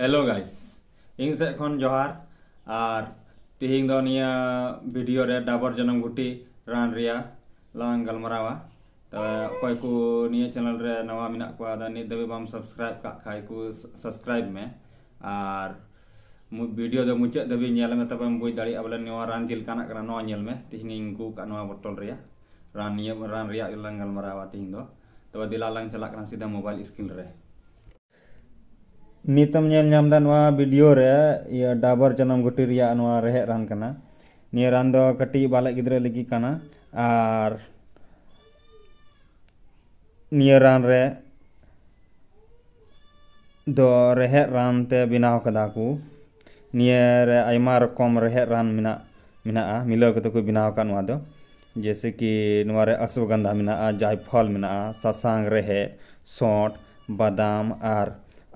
Hello guys, ini saya Khan Johar, ar tihing dunia video dari dapur jeneng guti ran ria lang gal Tapi kau ku channel dari nawa minak ku ada nih tapi bam subscribe kak ku subscribe me. Ar video dari muncul, tapi nyal me tapi mbuh dari abalan nawa ran jil kanak karena nawa nyal me tihing ku kak nawa botol ria ran nia ran ria ilang do. Tapi dilalang celak karena dan mobile skill re. नितम video रे डाबर जनम गुटी रेहे रान रान कटी बाले गिद्र लगी और रान रे दो रेहे रान ते बनाव कदा रकम रेहे रान मिना मिला को बनाव का जैसे कि अश्वगंधा मेना जयफल मे सासांग रेहे सौट बादाम और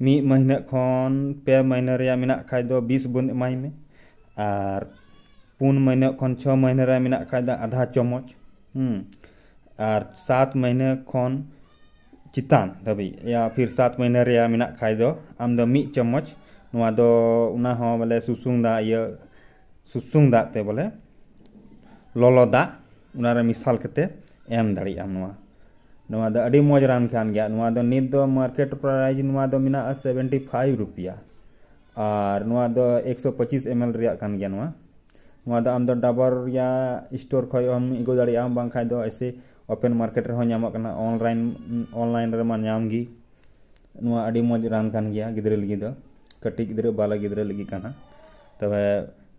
ᱢᱤᱫ ᱢᱟᱹᱦᱱᱟᱹ ᱠᱷᱚᱱ ᱯᱮ ᱢᱟᱹᱦᱱᱟᱹ ᱨᱮᱭᱟᱜ ᱢᱮᱱᱟᱜ ᱠᱷᱟᱡ ᱫᱚ ᱵᱤᱥ ᱵᱩᱱ ᱮᱢᱟᱭ ᱢᱮ ᱟᱨ ᱯᱩᱱ ᱢᱟᱹᱦᱱᱟᱹ ᱠᱷᱚᱱ ᱪᱷᱚ ᱢᱟᱹᱦᱱᱟᱹ ᱨᱮ ᱢᱮᱱᱟᱜ ᱠᱷᱟᱡ ᱫᱚ ᱟᱫᱷᱟ ᱪᱟᱢᱚᱪ ᱦᱩᱸ ᱟᱨ ᱥᱟᱛ ᱢᱟᱹᱦᱱᱟᱹ ᱠᱷᱚᱱ ᱪᱮᱛᱟᱱ ᱫᱷᱟᱹᱵᱤᱡ ᱭᱟ ᱯᱷᱤᱨ ᱥᱟᱛ ᱢᱟᱹᱦᱱᱟᱹ ᱨᱮᱭᱟᱜ ᱢᱮᱱᱟᱜ ᱠᱷᱟᱡ ᱫᱚ ᱟᱢ ᱫᱚ ᱢᱤᱫ ᱪᱟᱢᱚᱪ ᱱᱚᱣᱟ ᱫᱚ ᱚᱱᱟ ᱦᱚᱸ ᱵᱚᱞᱮ ᱥᱩᱥᱩᱝ ᱫᱟᱜ ᱤᱭᱟᱹ ᱥᱩᱥᱩᱝ ᱫᱟᱜ ᱛᱮ ᱵᱚᱞᱮ ᱞᱚᱞᱚ ᱫᱟᱜ ᱚᱱᱟᱨᱮ ᱢᱮᱥᱟᱞ ᱠᱟᱛᱮ ᱮᱢ ᱫᱟᱲᱮᱭᱟᱜ ᱟᱢ ᱱᱚᱣᱟ मज रान खान नित मार्केट प्राइज ना सेवेंटी फाइव रुपया और एक सौ पचिस एम एल आम डबर या स्टोर खम इगो दाखा तो ऐसे ओपन मार्केट रहा ऑनलाइन ऑनलाइन मज रान खान ग्री कटी ग बाला ग्री तब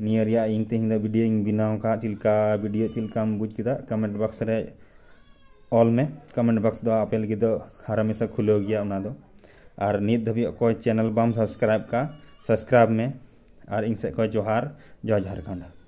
नियर इन तेहन भिडियो बनाव का भिडियो चलका बुझ के कमेंट बक्स रहा ऑल में कमेंट बॉक्स दो आप लगी हर हमेशा खुले गया नित और नीत चैनल बम सब्सक्राइब का सब्सक्राइब में और इन कोई जोहार जय झारखंड